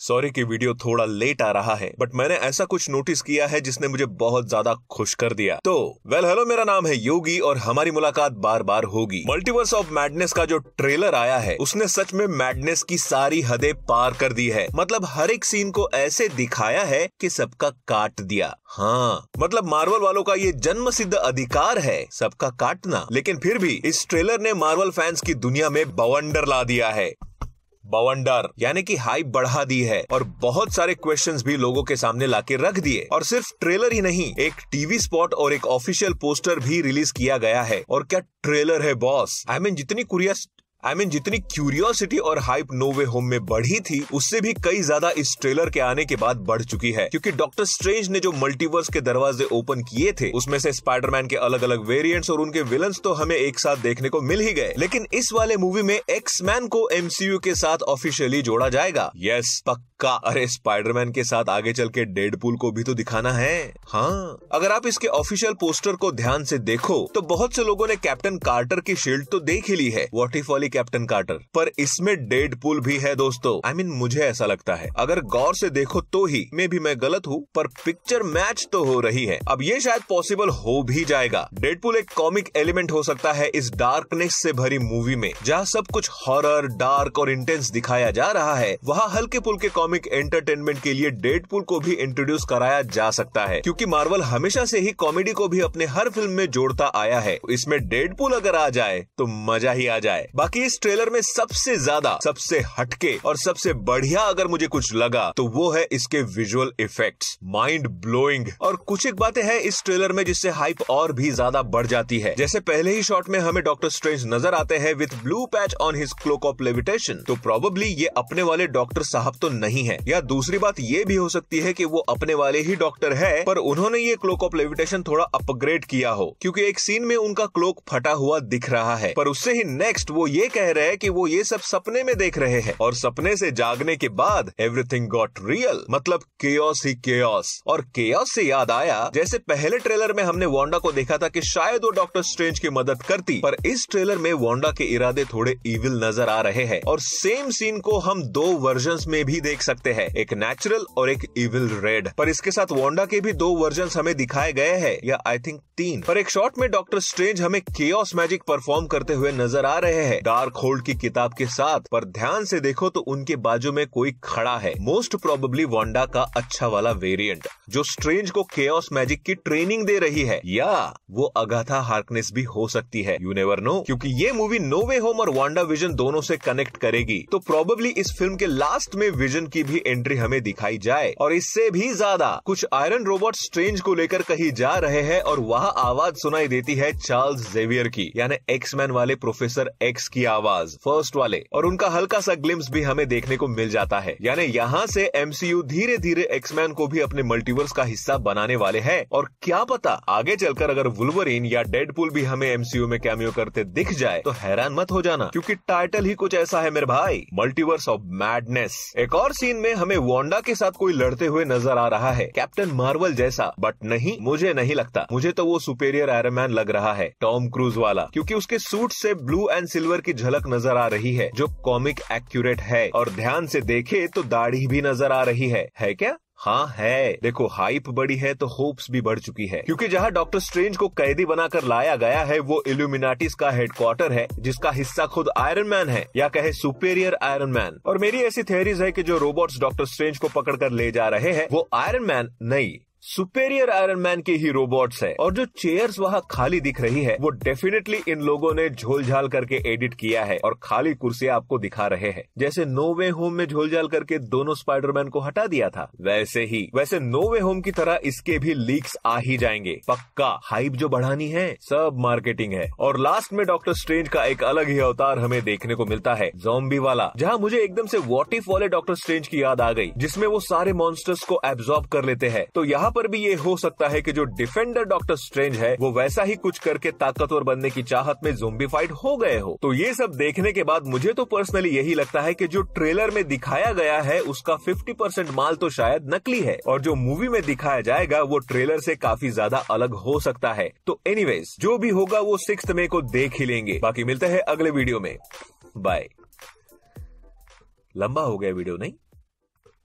sorry कि video थोड़ा late आ रहा है बट मैंने ऐसा कुछ नोटिस किया है जिसने मुझे बहुत ज्यादा खुश कर दिया तो वेल well, हेलो मेरा नाम है योगी और हमारी मुलाकात बार बार होगी मल्टीवर्स ऑफ मैडनेस का जो ट्रेलर आया है उसने सच में मैडनेस की सारी हदें पार कर दी है मतलब हर एक सीन को ऐसे दिखाया है की सबका काट दिया हाँ मतलब मार्वल वालों का ये जन्म सिद्ध अधिकार है सबका काटना लेकिन फिर भी इस ट्रेलर ने मार्वल फैंस की दुनिया में बवंडर ला दिया है बवंडर यानी कि हाइप बढ़ा दी है और बहुत सारे क्वेश्चंस भी लोगों के सामने लाके रख दिए और सिर्फ ट्रेलर ही नहीं एक टीवी स्पॉट और एक ऑफिशियल पोस्टर भी रिलीज किया गया है और क्या ट्रेलर है boss I I mean mean, जितनी curious I I mean mean, जितनी क्यूरियोसिटी और हाइप नो वे होम में बढ़ी थी उससे भी कई ज्यादा इस ट्रेलर के आने के बाद बढ़ चुकी है क्योंकि डॉक्टर स्ट्रेंज ने जो मल्टीवर्स के दरवाजे ओपन किए थे उसमें से स्पाइडरमैन के अलग अलग वेरिएंट्स और उनके विलन तो हमें एक साथ देखने को मिल ही गए लेकिन इस वाले मूवी में एक्स मैन को एमसीयू के साथ ऑफिशियली जोड़ा जाएगा यस पक्का अरे स्पाइडरमैन के साथ आगे चल के डेड को भी तो दिखाना है हाँ अगर आप इसके ऑफिशियल पोस्टर को ध्यान से देखो तो बहुत से लोगों ने कैप्टन कार्टर की शील्ड तो देख ही ली है वॉट इफ वाली भी कैप्टन कार्टर पर इसमें डेड पुल भी है दोस्तों आई I मीन mean, मुझे ऐसा लगता है अगर गौर से देखो तो ही मे भी मैं गलत हूँ पर पिक्चर मैच तो हो रही है अब ये शायद पॉसिबल हो भी जाएगा पुल एक कॉमिक एलिमेंट हो सकता है इस डार्कनेस से भरी मूवी में जहाँ सब कुछ हॉरर डार्क और इंटेंस दिखाया जा रहा है वहाँ हल्के पुल के कॉमिक एंटरटेनमेंट के लिए डेडपुल को भी इंट्रोड्यूस कराया जा सकता है क्योंकि मार्वल हमेशा से ही कॉमेडी को भी अपने हर फिल्म में जोड़ता आया है इसमें डेडपुल अगर आ जाए तो मजा ही आ जाए बाकी कि इस ट्रेलर में सबसे ज्यादा सबसे हटके और सबसे बढ़िया अगर मुझे कुछ लगा तो वो है इसके विजुअल इफेक्ट्स माइंड ब्लोइंग और कुछ एक बातें हैं इस ट्रेलर में जिससे हाइप और भी ज्यादा बढ़ जाती है जैसे पहले ही शॉट में हमें डॉक्टर स्ट्रेंज नजर आते हैं with blue patch on his cloak of levitation तो प्रोबेबली ये अपने वाले डॉक्टर साहब तो नहीं है या दूसरी बात ये भी हो सकती है की वो अपने वाले ही डॉक्टर है पर उन्होंने ये क्लोक ऑफ लेविटेशन थोड़ा अपग्रेड किया हो क्योंकि एक सीन में उनका क्लोक फटा हुआ दिख रहा है पर उससे ही नेक्स्ट वो ये कह रहे हैं कि वो ये सब सपने में देख रहे हैं और सपने से जागने के बाद एवरीथिंग गॉट रियल मतलब केयस ही केयस और केयस से याद आया जैसे पहले ट्रेलर में हमने वोंडा को देखा था कि शायद वो डॉक्टर स्ट्रेंज की मदद करती पर इस ट्रेलर में वोंडा के इरादे थोड़े इविल नजर आ रहे हैं और सेम सीन को हम दो वर्जन में भी देख सकते हैं एक नेचुरल और एक इविल रेड पर इसके साथ वोंडा के भी दो वर्जन हमें दिखाए गए हैं या आई थिंक तीन पर एक शॉट में डॉक्टर स्ट्रेंज हमें केस मैजिक परफॉर्म करते हुए नजर आ रहे हैं होल्ड की किताब के साथ पर ध्यान से देखो तो उनके बाजू में कोई खड़ा है मोस्ट प्रोबेबली वांडा का अच्छा वाला वेरिएंट जो स्ट्रेंज को केओस मैजिक की ट्रेनिंग दे रही है या वो अगाथा हार्कनेस भी हो सकती है यू नेवर नो क्योंकि ये मूवी नो वे होम और वांडा विजन दोनों से कनेक्ट करेगी तो प्रोबेबली इस फिल्म के लास्ट में विजन की भी एंट्री हमें दिखाई जाए और इससे भी ज्यादा कुछ आयरन रोबोट स्ट्रेंज को लेकर कहीं जा रहे हैं और वहाँ आवाज सुनाई देती है चार्ल्स जेवियर की यानी एक्समैन वाले प्रोफेसर एक्स की आवाज फर्स्ट वाले और उनका हल्का सा ग्लिम्स भी हमें देखने को मिल जाता है यानी यहाँ से एमसीयू धीरे धीरे एक्समैन को भी अपने मल्टीवर्स का हिस्सा बनाने वाले है और क्या पता आगे चलकर अगर वुलवरीन या डेड भी हमें एमसीयू में कैमियो करते दिख जाए तो हैरान मत हो जाना क्योंकि टाइटल ही कुछ ऐसा है मेरे भाई मल्टीवर्स ऑफ मैडनेस एक और सीन में हमें वोंडा के साथ कोई लड़ते हुए नजर आ रहा है कैप्टन मार्वल जैसा बट नहीं मुझे नहीं लगता मुझे तो वो सुपेरियर आयरमैन लग रहा है टॉम क्रूज वाला क्योंकि उसके सूट से ब्लू एंड सिल्वर की झलक नजर आ रही है जो कॉमिक एक्यूरेट है और ध्यान से देखे तो दाढ़ी भी नजर आ रही है है क्या हाँ है देखो हाइप बड़ी है तो होप्स भी बढ़ चुकी है क्योंकि जहाँ डॉक्टर स्ट्रेंज को कैदी बनाकर लाया गया है वो इल्यूमिनाटिस का हेडक्वार्टर है जिसका हिस्सा खुद आयरन मैन है या कहे सुपेरियर आयरन मैन और मेरी ऐसी थेरीज है कि जो रोबोट्स डॉक्टर स्ट्रेंज को पकड़कर ले जा रहे हैं वो आयरन मैन नहीं सुपेरियर आयरन मैन के ही रोबोट्स है और जो चेयर्स वहाँ खाली दिख रही है वो डेफिनेटली इन लोगों ने झोलझाल करके एडिट किया है और खाली कुर्सियां आपको दिखा रहे हैं जैसे नो वे होम में झोलझाल करके दोनों स्पाइडरमैन को हटा दिया था वैसे ही वैसे नो वे होम की तरह इसके भी लीक्स आ ही जाएंगे पक्का हाइप जो बढ़ानी है सब मार्केटिंग है और लास्ट में डॉक्टर स्ट्रेंज का एक अलग ही अवतार हमें देखने को मिलता है जोम्बी वाला जहाँ मुझे एकदम से वॉटिफ वाले डॉक्टर स्ट्रेंज की याद आ गई जिसमे वो सारे मॉन्स्टर्स को एब्जॉर्ब कर लेते हैं तो यहाँ यहाँ पर भी ये हो सकता है कि जो डिफेंडर डॉक्टर स्ट्रेंज है वो वैसा ही कुछ करके ताकतवर बनने की चाहत में जोम्बीफाइड हो गए हो तो ये सब देखने के बाद मुझे तो पर्सनली यही लगता है कि जो ट्रेलर में दिखाया गया है उसका परसेंट माल तो शायद नकली है और जो मूवी में दिखाया जाएगा वो ट्रेलर से काफी ज्यादा अलग हो सकता है तो एनी जो भी होगा वो सिक्स मे को देख ही लेंगे बाकी मिलते हैं अगले वीडियो में बाय लंबा हो गया वीडियो नहीं